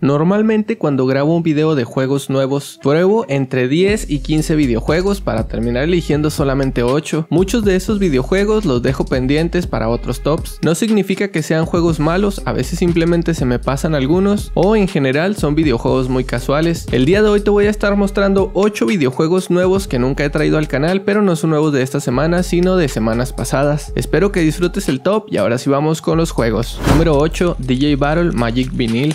Normalmente cuando grabo un video de juegos nuevos, pruebo entre 10 y 15 videojuegos para terminar eligiendo solamente 8. Muchos de esos videojuegos los dejo pendientes para otros tops. No significa que sean juegos malos, a veces simplemente se me pasan algunos o en general son videojuegos muy casuales. El día de hoy te voy a estar mostrando 8 videojuegos nuevos que nunca he traído al canal, pero no son nuevos de esta semana, sino de semanas pasadas. Espero que disfrutes el top y ahora sí vamos con los juegos. Número 8, DJ Battle Magic Vinyl.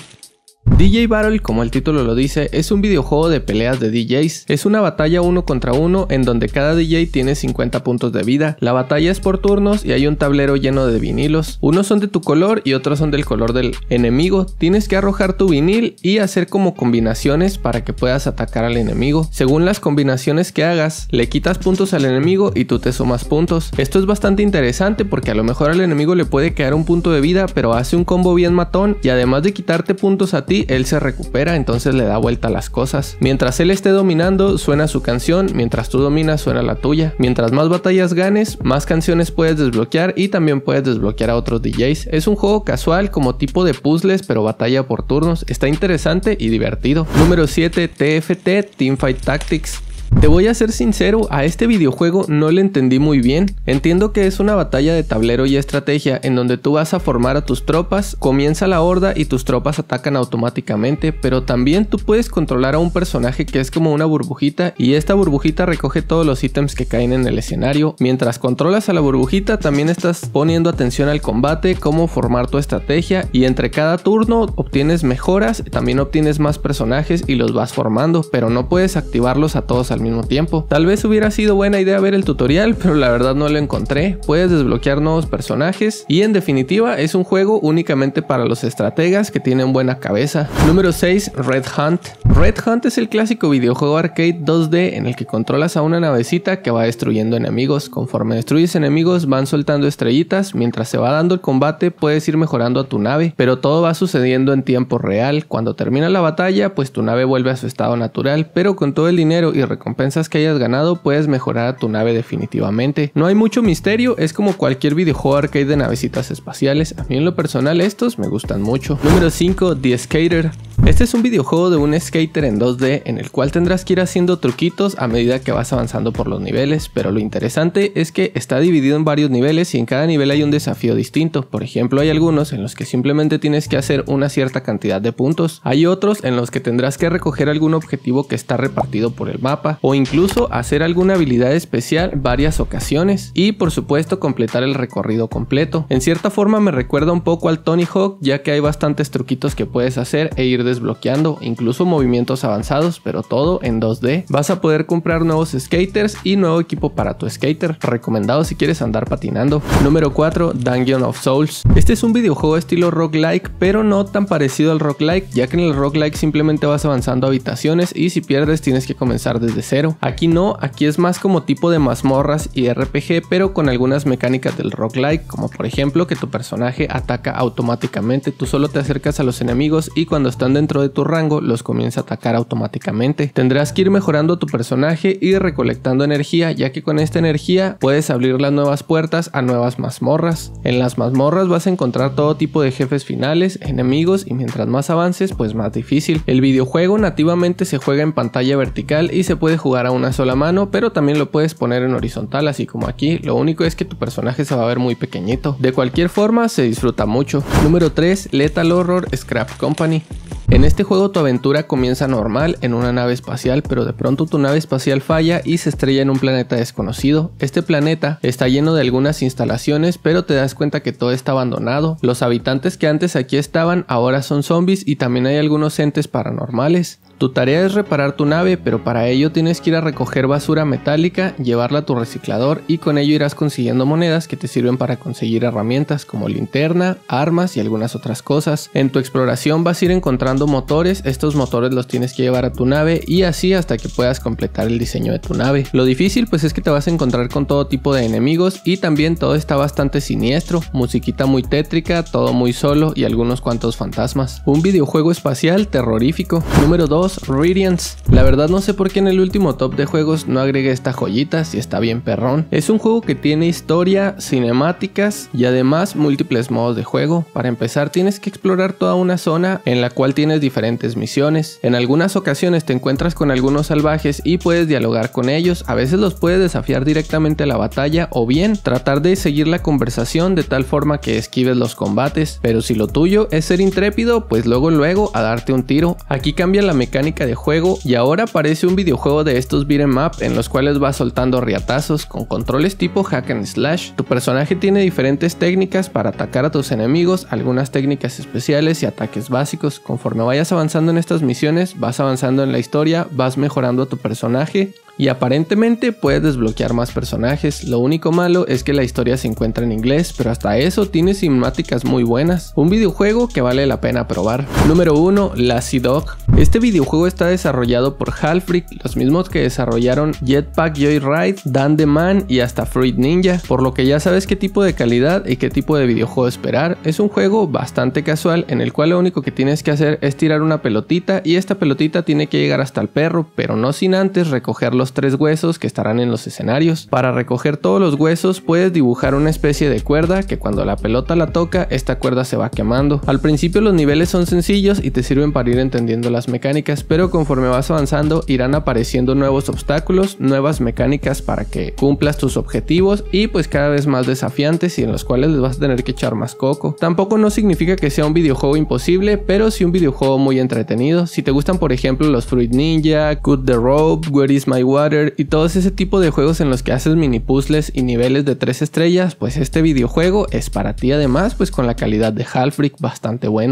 DJ Battle, como el título lo dice, es un videojuego de peleas de DJs. Es una batalla uno contra uno en donde cada DJ tiene 50 puntos de vida. La batalla es por turnos y hay un tablero lleno de vinilos. Unos son de tu color y otros son del color del enemigo. Tienes que arrojar tu vinil y hacer como combinaciones para que puedas atacar al enemigo. Según las combinaciones que hagas, le quitas puntos al enemigo y tú te sumas puntos. Esto es bastante interesante porque a lo mejor al enemigo le puede quedar un punto de vida, pero hace un combo bien matón y además de quitarte puntos a ti, él se recupera, entonces le da vuelta a las cosas. Mientras él esté dominando, suena su canción, mientras tú dominas, suena la tuya. Mientras más batallas ganes, más canciones puedes desbloquear y también puedes desbloquear a otros DJs. Es un juego casual como tipo de puzzles, pero batalla por turnos. Está interesante y divertido. Número 7, TFT, Teamfight Tactics. Te voy a ser sincero, a este videojuego no le entendí muy bien. Entiendo que es una batalla de tablero y estrategia en donde tú vas a formar a tus tropas, comienza la horda y tus tropas atacan automáticamente, pero también tú puedes controlar a un personaje que es como una burbujita y esta burbujita recoge todos los ítems que caen en el escenario. Mientras controlas a la burbujita también estás poniendo atención al combate, cómo formar tu estrategia y entre cada turno obtienes mejoras, también obtienes más personajes y los vas formando, pero no puedes activarlos a todos al mismo tiempo. Tal vez hubiera sido buena idea ver el tutorial, pero la verdad no lo encontré. Puedes desbloquear nuevos personajes y en definitiva es un juego únicamente para los estrategas que tienen buena cabeza. Número 6, Red Hunt. Red Hunt es el clásico videojuego arcade 2D en el que controlas a una navecita que va destruyendo enemigos. Conforme destruyes enemigos van soltando estrellitas, mientras se va dando el combate puedes ir mejorando a tu nave, pero todo va sucediendo en tiempo real. Cuando termina la batalla, pues tu nave vuelve a su estado natural, pero con todo el dinero y recompensas que hayas ganado puedes mejorar a tu nave definitivamente. No hay mucho misterio, es como cualquier videojuego arcade de navecitas espaciales. A mí en lo personal estos me gustan mucho. Número 5, The Skater. Este es un videojuego de un skater en 2D en el cual tendrás que ir haciendo truquitos a medida que vas avanzando por los niveles, pero lo interesante es que está dividido en varios niveles y en cada nivel hay un desafío distinto. Por ejemplo, hay algunos en los que simplemente tienes que hacer una cierta cantidad de puntos, hay otros en los que tendrás que recoger algún objetivo que está repartido por el mapa o incluso hacer alguna habilidad especial varias ocasiones y por supuesto completar el recorrido completo. En cierta forma me recuerda un poco al Tony Hawk ya que hay bastantes truquitos que puedes hacer e ir desbloqueando, incluso movimientos avanzados, pero todo en 2D. Vas a poder comprar nuevos skaters y nuevo equipo para tu skater, recomendado si quieres andar patinando. Número 4, Dungeon of Souls. Este es un videojuego estilo roguelike, pero no tan parecido al roguelike, ya que en el roguelike simplemente vas avanzando habitaciones y si pierdes tienes que comenzar desde cero. Aquí no, aquí es más como tipo de mazmorras y RPG, pero con algunas mecánicas del roguelike, como por ejemplo que tu personaje ataca automáticamente, tú solo te acercas a los enemigos y cuando están dentro de tu rango los comienzas atacar automáticamente. Tendrás que ir mejorando tu personaje y recolectando energía, ya que con esta energía puedes abrir las nuevas puertas a nuevas mazmorras. En las mazmorras vas a encontrar todo tipo de jefes finales, enemigos y mientras más avances pues más difícil. El videojuego nativamente se juega en pantalla vertical y se puede jugar a una sola mano, pero también lo puedes poner en horizontal así como aquí, lo único es que tu personaje se va a ver muy pequeñito. De cualquier forma se disfruta mucho. Número 3, Lethal Horror Scrap Company. En este juego tu aventura comienza normal en una nave espacial, pero de pronto tu nave espacial falla y se estrella en un planeta desconocido. Este planeta está lleno de algunas instalaciones, pero te das cuenta que todo está abandonado. Los habitantes que antes aquí estaban ahora son zombies y también hay algunos entes paranormales. Tu tarea es reparar tu nave, pero para ello tienes que ir a recoger basura metálica, llevarla a tu reciclador y con ello irás consiguiendo monedas que te sirven para conseguir herramientas como linterna, armas y algunas otras cosas. En tu exploración vas a ir encontrando motores, estos motores los tienes que llevar a tu nave y así hasta que puedas completar el diseño de tu nave. Lo difícil pues es que te vas a encontrar con todo tipo de enemigos y también todo está bastante siniestro, musiquita muy tétrica, todo muy solo y algunos cuantos fantasmas. Un videojuego espacial terrorífico. Número 2 Radiance. La verdad no sé por qué en el último top de juegos no agregué esta joyita si está bien perrón. Es un juego que tiene historia, cinemáticas y además múltiples modos de juego. Para empezar tienes que explorar toda una zona en la cual tienes diferentes misiones. En algunas ocasiones te encuentras con algunos salvajes y puedes dialogar con ellos. A veces los puedes desafiar directamente a la batalla o bien tratar de seguir la conversación de tal forma que esquives los combates. Pero si lo tuyo es ser intrépido, pues luego luego a darte un tiro. Aquí cambia la mecánica mecánica de juego y ahora aparece un videojuego de estos beat'em map en los cuales vas soltando riatazos con controles tipo hack and slash. Tu personaje tiene diferentes técnicas para atacar a tus enemigos, algunas técnicas especiales y ataques básicos. Conforme vayas avanzando en estas misiones, vas avanzando en la historia, vas mejorando a tu personaje y aparentemente puedes desbloquear más personajes, lo único malo es que la historia se encuentra en inglés, pero hasta eso tiene cinemáticas muy buenas, un videojuego que vale la pena probar. Número 1, Lazy Dog, este videojuego está desarrollado por Halfbrick, los mismos que desarrollaron Jetpack Joyride, Dan the Man y hasta Fruit Ninja, por lo que ya sabes qué tipo de calidad y qué tipo de videojuego esperar. Es un juego bastante casual en el cual lo único que tienes que hacer es tirar una pelotita y esta pelotita tiene que llegar hasta el perro, pero no sin antes recoger los tres huesos que estarán en los escenarios. Para recoger todos los huesos puedes dibujar una especie de cuerda que cuando la pelota la toca esta cuerda se va quemando. Al principio los niveles son sencillos y te sirven para ir entendiendo las mecánicas, pero conforme vas avanzando irán apareciendo nuevos obstáculos, nuevas mecánicas para que cumplas tus objetivos y pues cada vez más desafiantes y en los cuales les vas a tener que echar más coco. Tampoco no significa que sea un videojuego imposible, pero sí un videojuego muy entretenido. Si te gustan por ejemplo los Fruit Ninja, Cut the Rope, Where is My Water y todos ese tipo de juegos en los que haces mini puzzles y niveles de 3 estrellas, pues este videojuego es para ti además pues con la calidad de Halfbrick bastante bueno.